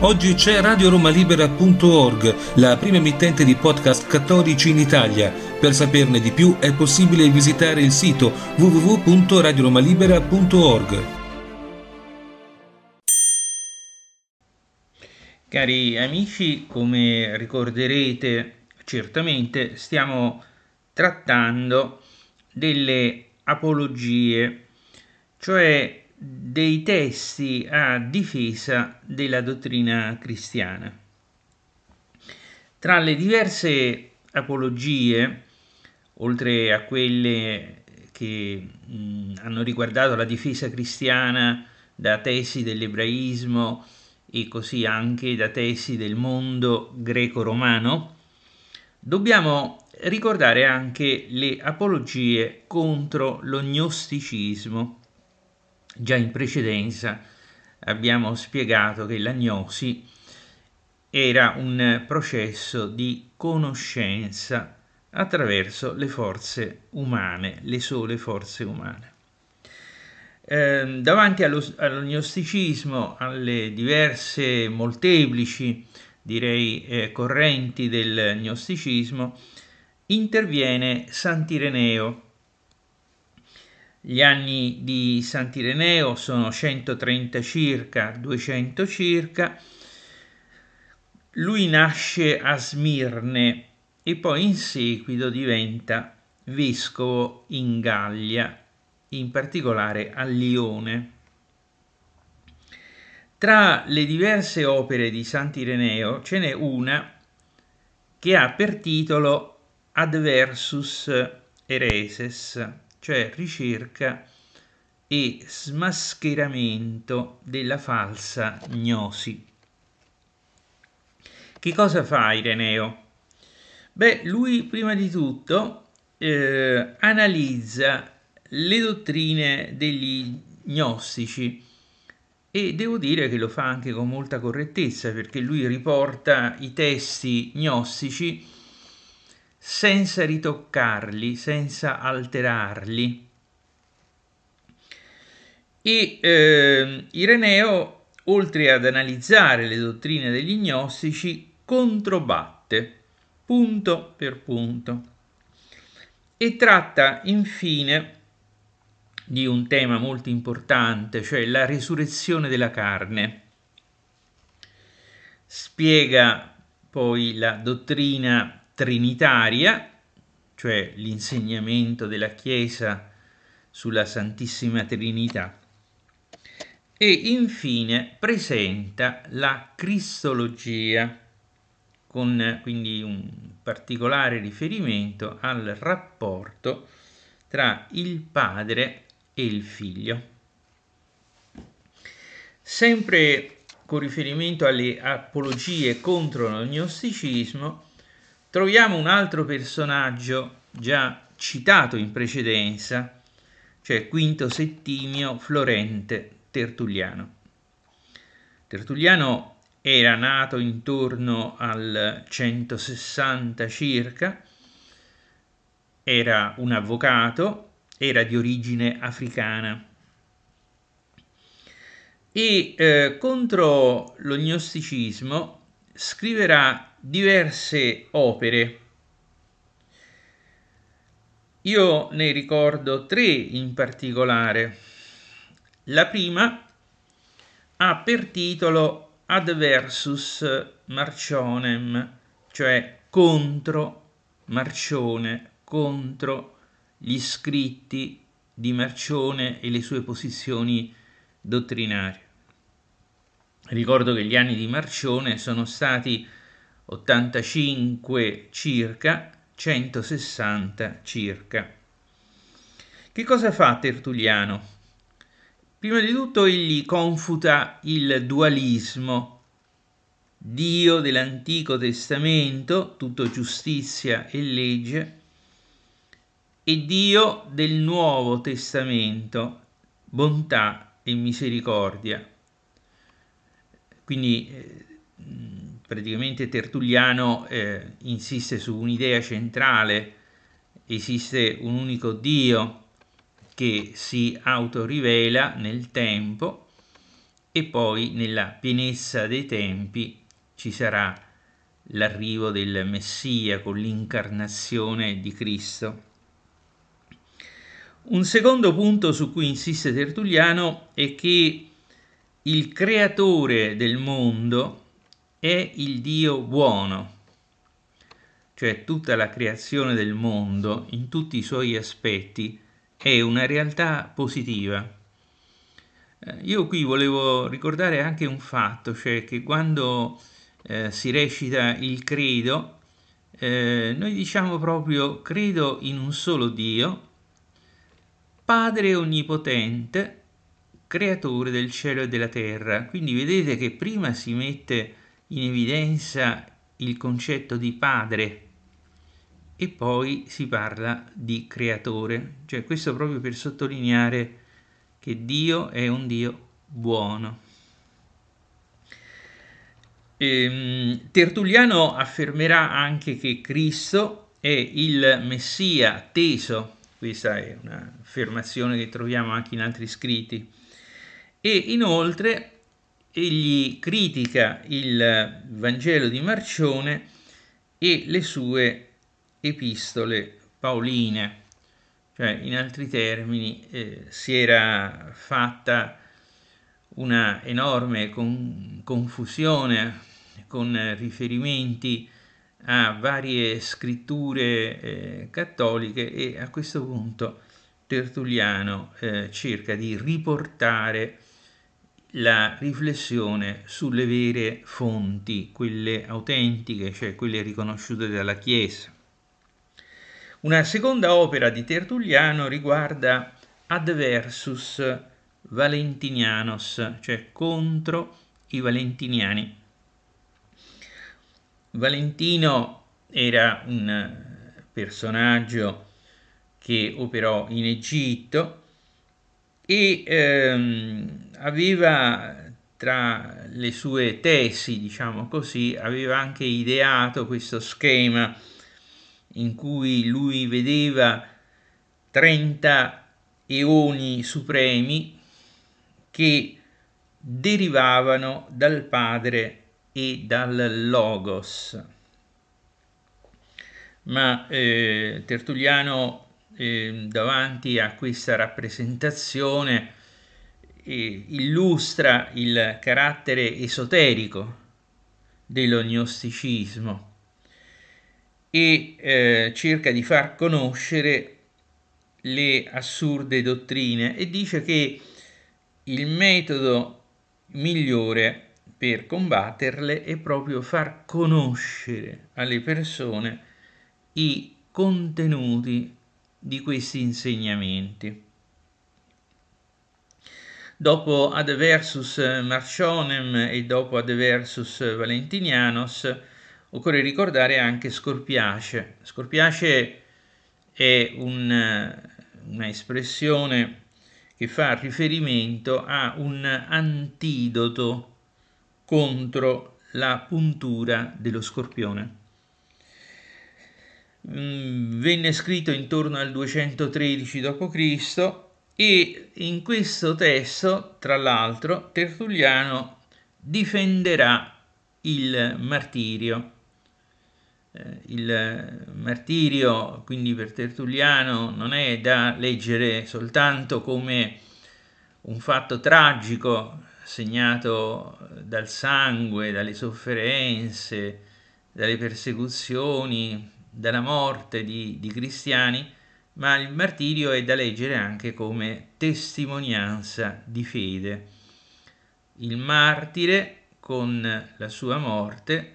Oggi c'è radioromalibera.org, la prima emittente di podcast cattolici in Italia. Per saperne di più è possibile visitare il sito www.radioromalibera.org. Cari amici, come ricorderete certamente, stiamo trattando delle apologie, cioè dei testi a difesa della dottrina cristiana. Tra le diverse apologie, oltre a quelle che mh, hanno riguardato la difesa cristiana da tesi dell'ebraismo e così anche da tesi del mondo greco-romano, dobbiamo ricordare anche le apologie contro lo gnosticismo. Già in precedenza abbiamo spiegato che l'agnosi era un processo di conoscenza attraverso le forze umane, le sole forze umane. Eh, davanti allo, all'agnosticismo, alle diverse molteplici, direi, eh, correnti del gnosticismo, interviene Sant'Ireneo, gli anni di Sant'Ireneo sono 130 circa, 200 circa. Lui nasce a Smirne e poi in seguito diventa vescovo in Gallia, in particolare a Lione. Tra le diverse opere di Sant'Ireneo ce n'è una che ha per titolo Adversus Ereses, cioè ricerca e smascheramento della falsa gnosi. Che cosa fa Ireneo? Beh, lui prima di tutto eh, analizza le dottrine degli gnostici e devo dire che lo fa anche con molta correttezza perché lui riporta i testi gnostici senza ritoccarli, senza alterarli. E, eh, Ireneo, oltre ad analizzare le dottrine degli gnostici, controbatte punto per punto e tratta infine di un tema molto importante, cioè la risurrezione della carne. Spiega poi la dottrina trinitaria, cioè l'insegnamento della Chiesa sulla Santissima Trinità, e infine presenta la Cristologia, con quindi un particolare riferimento al rapporto tra il Padre e il Figlio. Sempre con riferimento alle apologie contro l'agnosticismo, troviamo un altro personaggio già citato in precedenza, cioè Quinto Settimio Florente Tertulliano. Tertulliano era nato intorno al 160 circa, era un avvocato, era di origine africana e eh, contro lo gnosticismo scriverà diverse opere. Io ne ricordo tre in particolare. La prima ha per titolo Adversus Marcionem, cioè contro Marcione, contro gli scritti di Marcione e le sue posizioni dottrinarie. Ricordo che gli anni di Marcione sono stati 85 circa, 160 circa. Che cosa fa Tertulliano? Prima di tutto egli confuta il dualismo. Dio dell'Antico Testamento, tutto giustizia e legge, e Dio del Nuovo Testamento, bontà e misericordia. Quindi eh, praticamente Tertulliano eh, insiste su un'idea centrale, esiste un unico Dio che si autorivela nel tempo e poi nella pienezza dei tempi ci sarà l'arrivo del Messia con l'incarnazione di Cristo. Un secondo punto su cui insiste Tertulliano è che il creatore del mondo, è il Dio buono, cioè tutta la creazione del mondo in tutti i suoi aspetti è una realtà positiva. Eh, io qui volevo ricordare anche un fatto, cioè che quando eh, si recita il credo, eh, noi diciamo proprio credo in un solo Dio, Padre Onnipotente, creatore del cielo e della terra. Quindi vedete che prima si mette in evidenza il concetto di padre e poi si parla di creatore, cioè questo proprio per sottolineare che Dio è un Dio buono. Ehm, Tertulliano affermerà anche che Cristo è il Messia teso, questa è un'affermazione che troviamo anche in altri scritti, e inoltre egli critica il Vangelo di Marcione e le sue epistole paoline, cioè in altri termini eh, si era fatta una enorme con confusione con riferimenti a varie scritture eh, cattoliche e a questo punto Tertulliano eh, cerca di riportare la riflessione sulle vere fonti, quelle autentiche, cioè quelle riconosciute dalla Chiesa. Una seconda opera di Tertulliano riguarda Adversus versus Valentinianos, cioè contro i Valentiniani. Valentino era un personaggio che operò in Egitto e ehm, aveva tra le sue tesi, diciamo così, aveva anche ideato questo schema in cui lui vedeva 30 eoni supremi che derivavano dal Padre e dal Logos. Ma eh, Tertulliano, eh, davanti a questa rappresentazione, eh, illustra il carattere esoterico dello gnosticismo e eh, cerca di far conoscere le assurde dottrine e dice che il metodo migliore per combatterle è proprio far conoscere alle persone i contenuti di questi insegnamenti dopo Ade versus eh, Marcionem e dopo Ade versus eh, Valentinianos, occorre ricordare anche Scorpiace. Scorpiace è un, eh, una espressione che fa riferimento a un antidoto contro la puntura dello scorpione. Mm, venne scritto intorno al 213 d.C e in questo testo, tra l'altro, Tertulliano difenderà il martirio. Eh, il martirio, quindi per Tertulliano, non è da leggere soltanto come un fatto tragico segnato dal sangue, dalle sofferenze, dalle persecuzioni, dalla morte di, di cristiani, ma il martirio è da leggere anche come testimonianza di fede. Il martire con la sua morte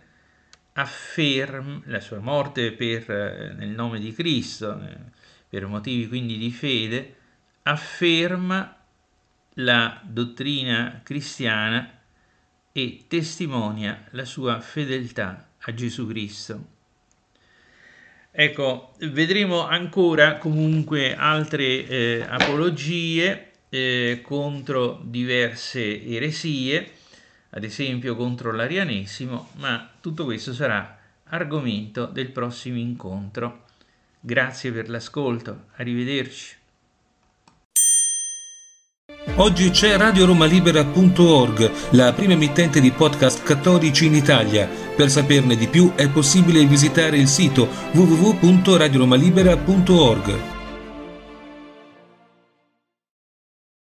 afferma la sua morte per, eh, nel nome di Cristo, eh, per motivi quindi di fede, afferma la dottrina cristiana e testimonia la sua fedeltà a Gesù Cristo. Ecco, vedremo ancora comunque altre eh, apologie eh, contro diverse eresie, ad esempio contro l'arianesimo, ma tutto questo sarà argomento del prossimo incontro. Grazie per l'ascolto, arrivederci. Oggi c'è RadioRomaLibera.org, la prima emittente di podcast cattolici in Italia. Per saperne di più è possibile visitare il sito www.radioromalibera.org.